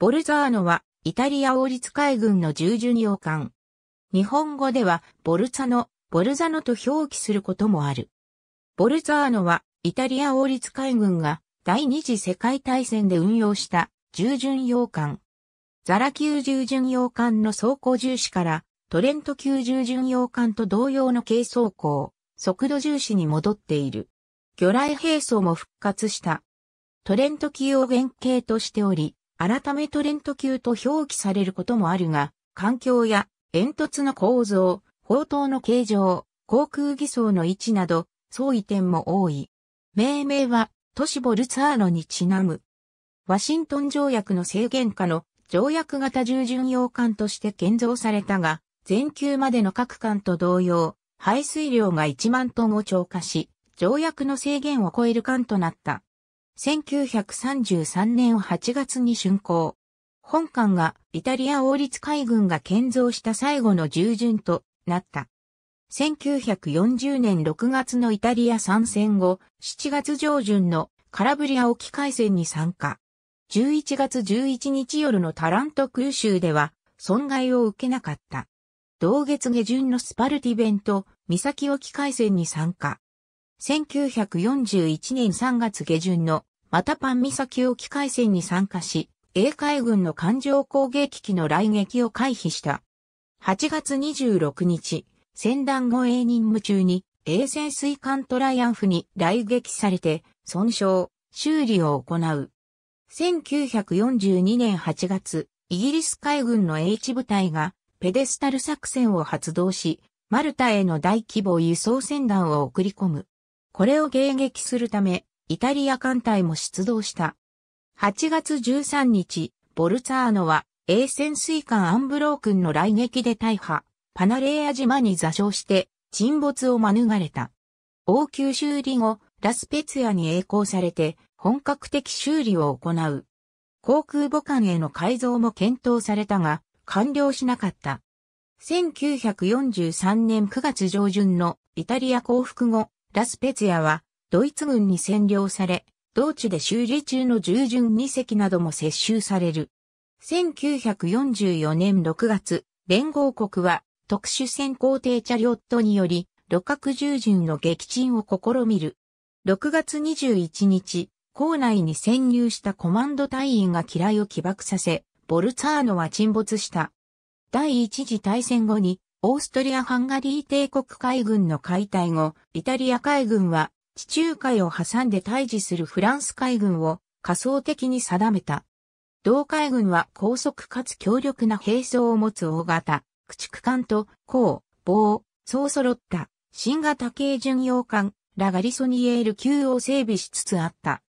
ボルザーノは、イタリア王立海軍の従順洋艦。日本語では、ボルツァノ、ボルザノと表記することもある。ボルザーノは、イタリア王立海軍が、第二次世界大戦で運用した、従順洋艦。ザラ級従順洋艦の装甲重視から、トレント級従順洋艦と同様の軽装甲、速度重視に戻っている。魚雷兵装も復活した。トレント級を原型としており、改めトレント級と表記されることもあるが、環境や煙突の構造、砲塔の形状、航空偽装の位置など、相違点も多い。命名は、都市ボルツァーノにちなむ。ワシントン条約の制限下の条約型従順洋艦として建造されたが、全球までの各艦と同様、排水量が1万トンを超過し、条約の制限を超える艦となった。1933年8月に竣工。本館がイタリア王立海軍が建造した最後の従順となった。1940年6月のイタリア参戦後、7月上旬のカラブリア沖海戦に参加。11月11日夜のタラント空襲では損害を受けなかった。同月下旬のスパルティベント、岬沖海戦に参加。1941年3月下旬のまたパン岬沖海戦に参加し、英海軍の艦上攻撃機の来撃を回避した。8月26日、戦団護衛任務中に、衛星水艦トライアンフに来撃されて、損傷、修理を行う。1942年8月、イギリス海軍の H 部隊がペデスタル作戦を発動し、マルタへの大規模輸送船団を送り込む。これを迎撃するため、イタリア艦隊も出動した。8月13日、ボルツァーノは、A 潜水艦アンブロー君の来撃で大破、パナレーア島に座礁して、沈没を免れた。応急修理後、ラスペツヤに栄光されて、本格的修理を行う。航空母艦への改造も検討されたが、完了しなかった。1943年9月上旬のイタリア降伏後、ラスペツヤはドイツ軍に占領され、同地で修理中の従順2隻なども接収される。1944年6月、連合国は特殊潜航艇チャリオットにより、旅客従順の撃沈を試みる。6月21日、港内に潜入したコマンド隊員が機雷を起爆させ、ボルツァーノは沈没した。第一次大戦後に、オーストリア・ハンガリー帝国海軍の解体後、イタリア海軍は地中海を挟んで対峙するフランス海軍を仮想的に定めた。同海軍は高速かつ強力な兵装を持つ大型、駆逐艦と、甲、棒、そう揃った、新型軽巡洋艦、ラガリソニエール級を整備しつつあった。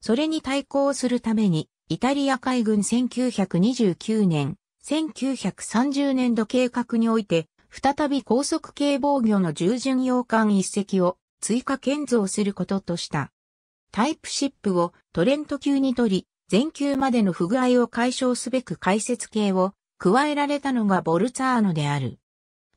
それに対抗するために、イタリア海軍1929年、1930年度計画において、再び高速軽防御の重巡洋艦一隻を追加建造することとした。タイプシップをトレント級に取り、全球までの不具合を解消すべく解説系を加えられたのがボルツァーノである。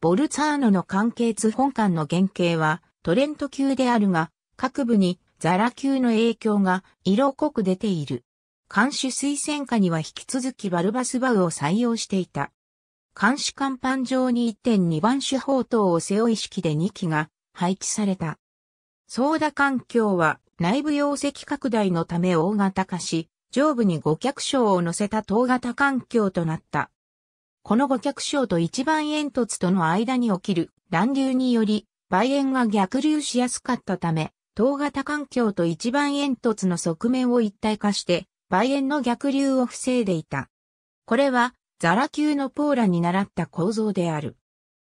ボルツァーノの関係図本館の原型はトレント級であるが、各部にザラ級の影響が色濃く出ている。監視推薦下には引き続きバルバスバウを採用していた。監視甲板上に1.2番手砲塔を背負い式で2機が配置された。ソーダ環境は内部容積拡大のため大型化し、上部に五脚章を乗せた等型環境となった。この五脚章と一番煙突との間に起きる乱流により、梅煙が逆流しやすかったため、等型環境と一番煙突の側面を一体化して、梅煙の逆流を防いでいた。これは、ザラ級のポーラに習った構造である。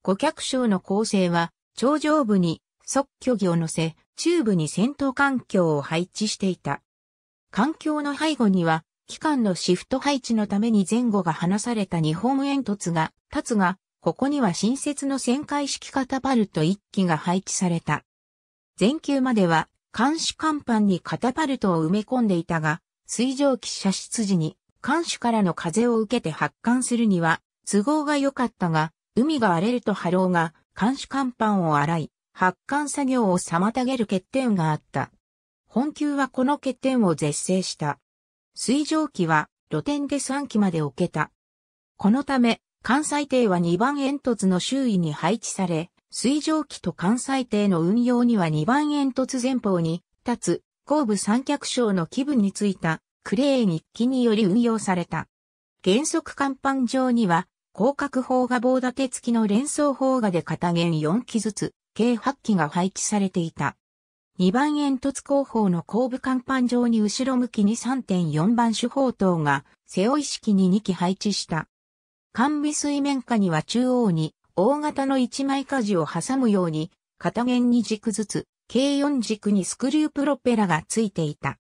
五脚章の構成は、頂上部に即虚偽を乗せ、中部に戦闘環境を配置していた。環境の背後には、機関のシフト配置のために前後が離された日本煙突が立つが、ここには新設の旋回式カタパルト1機が配置された。前級までは監視甲板にカタパルトを埋め込んでいたが、水蒸気射出時に監視からの風を受けて発艦するには都合が良かったが、海が荒れると波浪が監視甲板を洗い、発汗作業を妨げる欠点があった。本級はこの欠点を絶世した。水蒸気は露天で3機まで置けた。このため、関西艇は2番煙突の周囲に配置され、水蒸気と関西艇の運用には2番煙突前方に立つ後部三脚章の基部についたクレーン1機により運用された。原則甲板上には広角砲が棒立て付きの連装砲がで片弦4機ずつ計8機が配置されていた。2番煙突後方の後部甲板上に後ろ向きに3.4番手砲塔が背負い式に2機配置した。完備水面下には中央に大型の1枚舵を挟むように片弦2軸ずつ軽4軸にスクリュープロペラがついていた。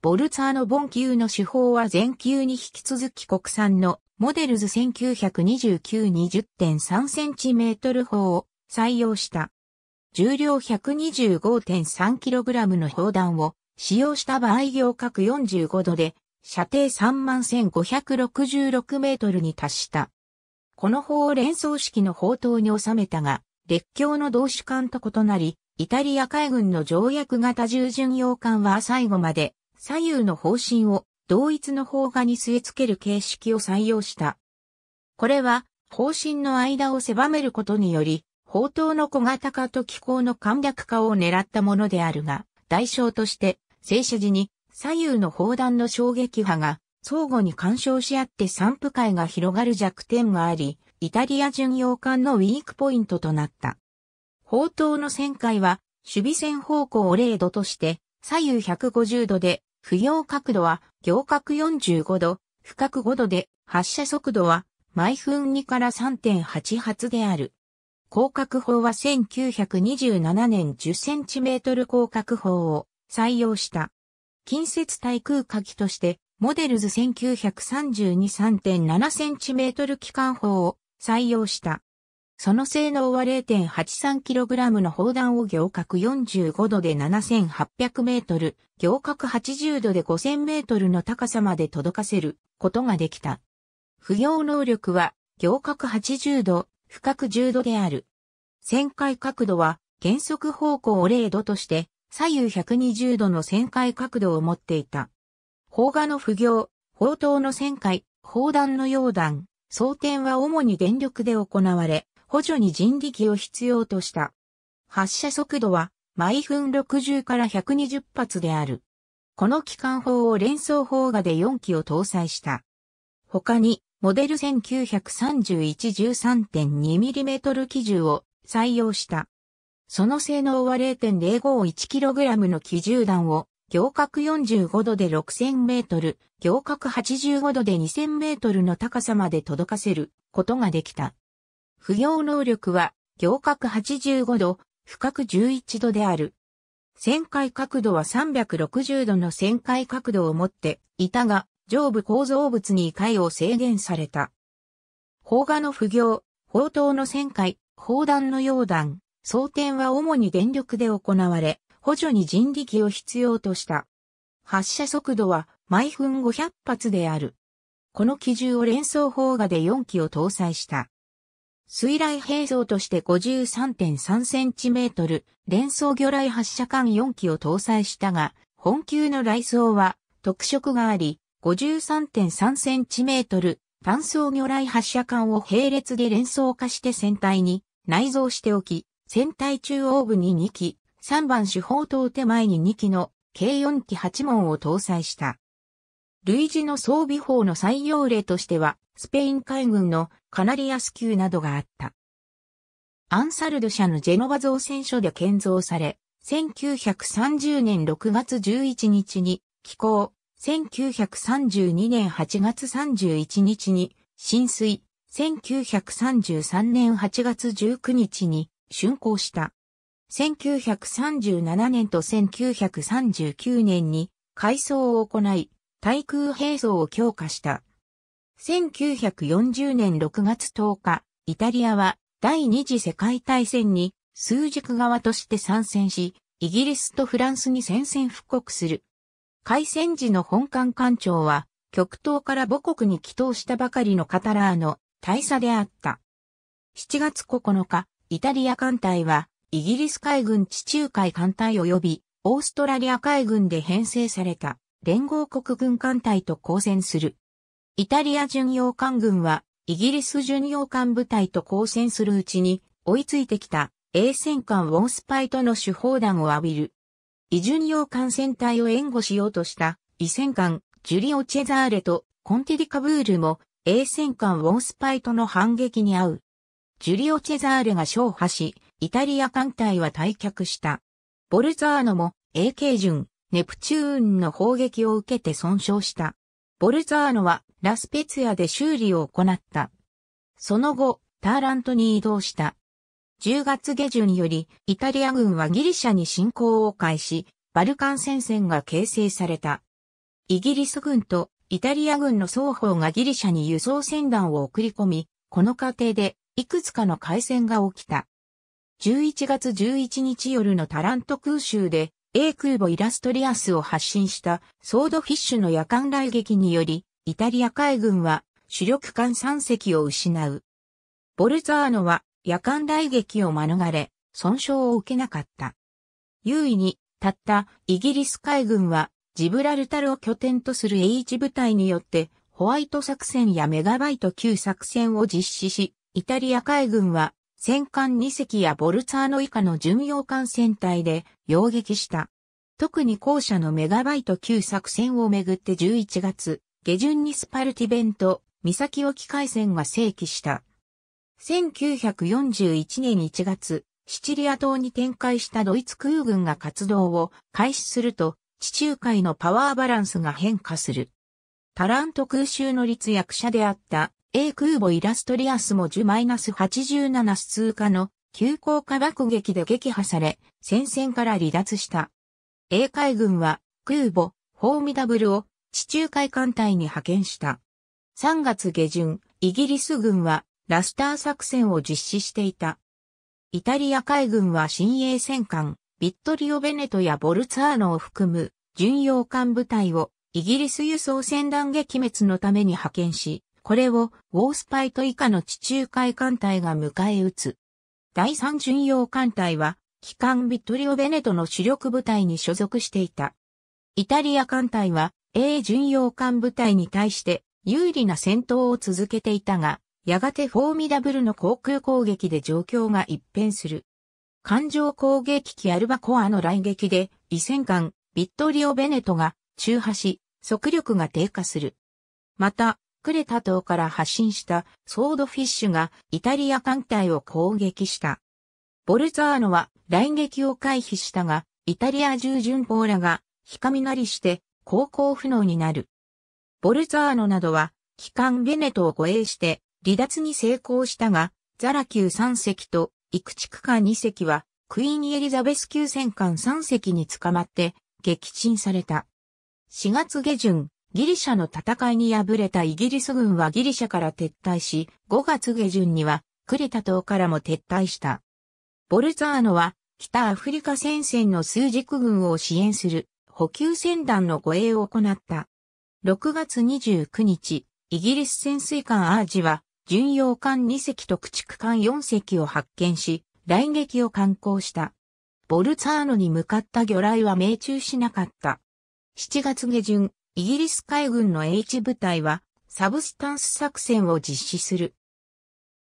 ボルツァーのボン級の手法は全級に引き続き国産のモデルズ1929-20.3センチメートル砲を採用した。重量 125.3kg の砲弾を使用した場合行角45度で射程31,566メートルに達した。この砲を連装式の砲塔に収めたが、列強の同士艦と異なり、イタリア海軍の条約型従巡洋艦は最後まで左右の方針を同一の砲画に据え付ける形式を採用した。これは方針の間を狭めることにより、宝刀の小型化と気候の簡略化を狙ったものであるが、代償として、静止時に左右の砲弾の衝撃波が相互に干渉し合って散布界が広がる弱点があり、イタリア巡洋艦のウィークポイントとなった。砲塔の旋回は、守備線方向を0度として、左右150度で、不要角度は行角45度、深角5度で、発射速度は毎分2から3.8発である。広角砲は1927年10センチメートル広角砲を採用した。近接対空火器として、モデルズ1932.3.7センチメートル機関砲を採用した。その性能は 0.83kg の砲弾を行角45度で7800メートル、行角80度で5000メートルの高さまで届かせることができた。不要能力は行角80度、深く10度である。旋回角度は減速方向を0度として左右120度の旋回角度を持っていた。砲画の不行、砲塔の旋回、砲弾の溶弾、装填は主に電力で行われ、補助に人力を必要とした。発射速度は毎分60から120発である。この機関砲を連装砲画で4機を搭載した。他に、モデル 1931-13.2mm 機銃を採用した。その性能は 0.051kg の機銃弾を行角45度で6000 m 行角85度で2000 m の高さまで届かせることができた。不要能力は行角85度、深角11度である。旋回角度は360度の旋回角度を持っていたが、上部構造物に回を制限された。砲画の不行、砲塔の旋回、砲弾の溶弾、装填は主に電力で行われ、補助に人力を必要とした。発射速度は毎分500発である。この機銃を連装砲画で4機を搭載した。水雷兵装として53.3センチメートル、連装魚雷発射管4機を搭載したが、本級の雷装は特色があり、53.3センチメートル、単装魚雷発射管を並列で連装化して船体に内蔵しておき、船体中央部に2機、3番手砲塔手前に2機の計4機8門を搭載した。類似の装備法の採用例としては、スペイン海軍のカナリアス級などがあった。アンサルド社のジェノバ造船所で建造され、1930年6月11日に寄港、1932年8月31日に浸水、1933年8月19日に竣工した。1937年と1939年に改装を行い、対空兵装を強化した。1940年6月10日、イタリアは第二次世界大戦に数軸側として参戦し、イギリスとフランスに宣戦布告する。開戦時の本艦艦長は、極東から母国に帰投したばかりのカタラーの大佐であった。7月9日、イタリア艦隊は、イギリス海軍地中海艦隊及び、オーストラリア海軍で編成された、連合国軍艦隊と交戦する。イタリア巡洋艦軍は、イギリス巡洋艦部隊と交戦するうちに、追いついてきた、英戦艦ウォースパイとの手砲弾を浴びる。異ジ用艦船隊を援護しようとした、異戦艦、ジュリオ・チェザーレとコンテディ・カブールも、A 戦艦ウォンスパイとの反撃に遭う。ジュリオ・チェザーレが勝破し、イタリア艦隊は退却した。ボルザーノも A k 順、ネプチューンの砲撃を受けて損傷した。ボルザーノはラスペツィアで修理を行った。その後、ターラントに移動した。10月下旬より、イタリア軍はギリシャに侵攻を開始、バルカン戦線が形成された。イギリス軍とイタリア軍の双方がギリシャに輸送船団を送り込み、この過程でいくつかの海戦が起きた。11月11日夜のタラント空襲で、A 空母イラストリアスを発進したソードフィッシュの夜間雷撃により、イタリア海軍は主力艦3隻を失う。ボルザーノは夜間雷撃を免れ、損傷を受けなかった。優位に、たったイギリス海軍は、ジブラルタルを拠点とする H 部隊によって、ホワイト作戦やメガバイト級作戦を実施し、イタリア海軍は、戦艦2隻やボルツァーノ以下の巡洋艦船隊で、擁撃した。特に後者のメガバイト級作戦をめぐって11月、下旬にスパルティベント、岬沖海戦が正規した。1941年1月、シチリア島に展開したドイツ空軍が活動を開始すると、地中海のパワーバランスが変化する。タラント空襲の立役者であった A 空母イラストリアスも10-87通過の急降下爆撃で撃破され、戦線から離脱した。英海軍は空母フォーミダブルを地中海艦隊に派遣した。3月下旬、イギリス軍はラスター作戦を実施していた。イタリア海軍は新鋭戦艦、ビットリオ・ベネトやボルツァーノを含む巡洋艦部隊をイギリス輸送船団撃滅のために派遣し、これをウォースパイト以下の地中海艦隊が迎え撃つ。第三巡洋艦隊は、機関ビットリオ・ベネトの主力部隊に所属していた。イタリア艦隊は A 巡洋艦部隊に対して有利な戦闘を続けていたが、やがてフォーミダブルの航空攻撃で状況が一変する。艦上攻撃機アルバコアの来撃で、異戦艦、ビットリオ・ベネトが中破し、速力が低下する。また、クレタ島から発進したソードフィッシュがイタリア艦隊を攻撃した。ボルツァーノは来撃を回避したが、イタリア従順砲らが、ひかみなりして、航行不能になる。ボルザーノなどは、機関ベネトを護衛して、離脱に成功したが、ザラ級3隻とクチク間2隻はクイーンエリザベス級戦艦3隻に捕まって撃沈された。4月下旬、ギリシャの戦いに敗れたイギリス軍はギリシャから撤退し、5月下旬にはクレタ島からも撤退した。ボルザーノは北アフリカ戦線の数軸軍を支援する補給船団の護衛を行った。6月29日、イギリス潜水艦アージは巡洋艦2隻と駆逐艦4隻を発見し、来撃を観光した。ボルツァーノに向かった魚雷は命中しなかった。7月下旬、イギリス海軍の H 部隊は、サブスタンス作戦を実施する。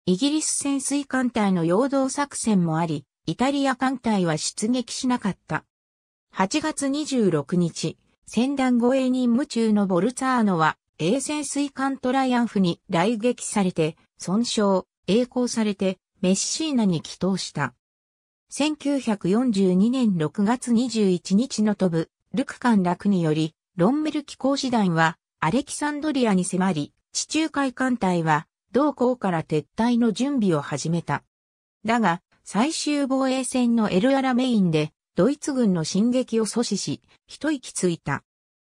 イギリス潜水艦隊の陽動作戦もあり、イタリア艦隊は出撃しなかった。8月26日、戦団護衛任務中のボルツァーノは、衛星水艦トライアンフに雷撃されて、損傷、栄光されて、メッシーナに帰投した。1942年6月21日の飛ぶ、ルク艦落により、ロンメル機構師団は、アレキサンドリアに迫り、地中海艦隊は、同港から撤退の準備を始めた。だが、最終防衛戦のエルアラメインで、ドイツ軍の進撃を阻止し、一息ついた。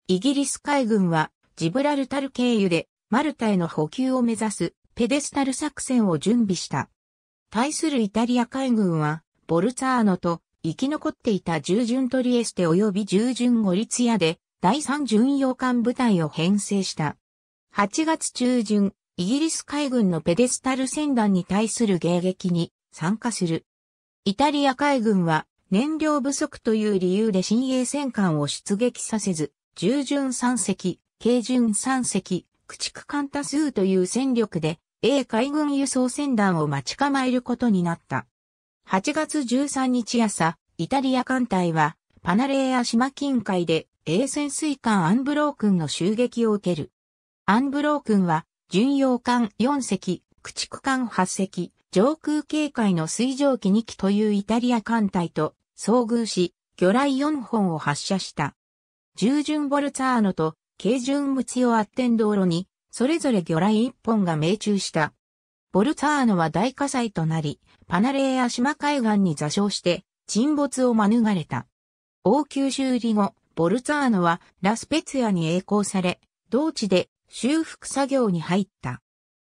イギリス海軍はジブラルタル経由でマルタへの補給を目指すペデスタル作戦を準備した。対するイタリア海軍は、ボルツァーノと生き残っていた従順トリエステ及び従順ゴリツヤで第3巡洋艦部隊を編成した。8月中旬、イギリス海軍のペデスタル船団に対する迎撃に参加する。イタリア海軍は燃料不足という理由で新鋭戦艦を出撃させず、従順3隻、軽巡3隻、駆逐艦多数という戦力で、英海軍輸送船団を待ち構えることになった。8月13日朝、イタリア艦隊は、パナレーア島近海で、英潜水艦アンブロー君の襲撃を受ける。アンブロー君は、巡洋艦4隻、駆逐艦8隻、上空警戒の水蒸気2機というイタリア艦隊と遭遇し、魚雷4本を発射した。従順ボルツァーノと軽順無用圧天道路に、それぞれ魚雷一本が命中した。ボルツァーノは大火災となり、パナレーや島海岸に座礁して、沈没を免れた。応急修理後、ボルツァーノはラスペツヤに栄光され、同地で修復作業に入った。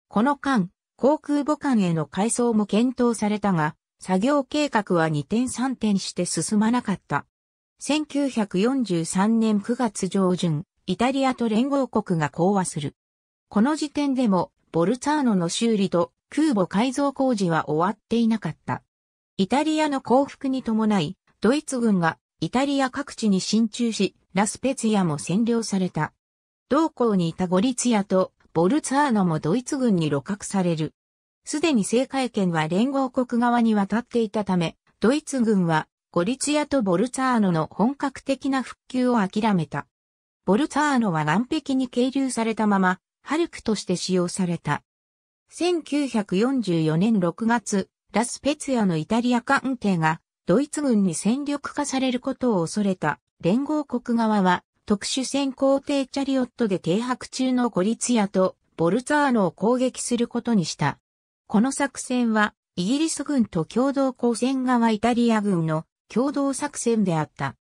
この間、航空母艦への改装も検討されたが、作業計画は2点3点して進まなかった。1943年9月上旬、イタリアと連合国が講和する。この時点でも、ボルツァーノの修理と空母改造工事は終わっていなかった。イタリアの降伏に伴い、ドイツ軍がイタリア各地に進駐し、ラスペツィアも占領された。同校にいたゴリツィアとボルツァーノもドイツ軍に露獲される。すでに政界権は連合国側に渡っていたため、ドイツ軍はゴリツィアとボルツァーノの本格的な復旧を諦めた。ボルツァーノは岸壁に係留されたまま、ハルクとして使用された。1944年6月、ラスペツヤのイタリア艦艇がドイツ軍に戦力化されることを恐れた連合国側は特殊戦航艇チャリオットで停泊中のゴリツヤとボルツァーノを攻撃することにした。この作戦はイギリス軍と共同抗戦側イタリア軍の共同作戦であった。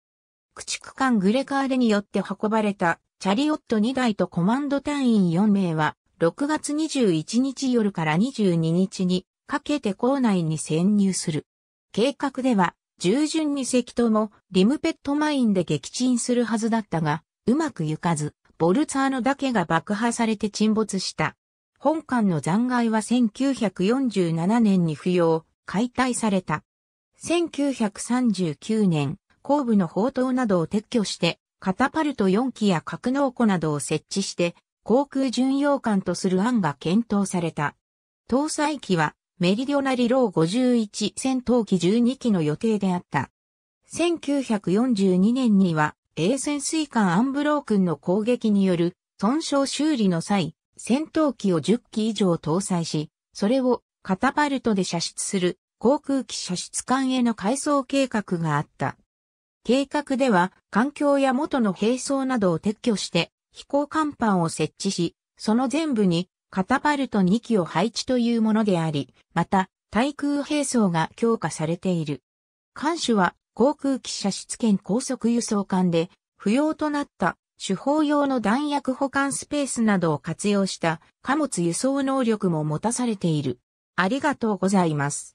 駆逐艦グレカーレによって運ばれたチャリオット2台とコマンド隊員4名は、6月21日夜から22日にかけて校内に潜入する。計画では、従順に石ともリムペットマインで撃沈するはずだったが、うまく行かず、ボルツァーノだけが爆破されて沈没した。本館の残骸は1947年に不要、解体された。1939年、後部の砲塔などを撤去して、カタパルト4機や格納庫などを設置して、航空巡洋艦とする案が検討された。搭載機は、メリデオナリロー51戦闘機12機の予定であった。1942年には、A 潜水艦アンブロー君の攻撃による損傷修理の際、戦闘機を10機以上搭載し、それをカタパルトで射出する航空機射出艦への改装計画があった。計画では、環境や元の兵装などを撤去して、飛行甲板を設置し、その全部に、カタパルト2機を配置というものであり、また、対空兵装が強化されている。艦首は、航空機射出兼高速輸送艦で、不要となった手法用の弾薬保管スペースなどを活用した貨物輸送能力も持たされている。ありがとうございます。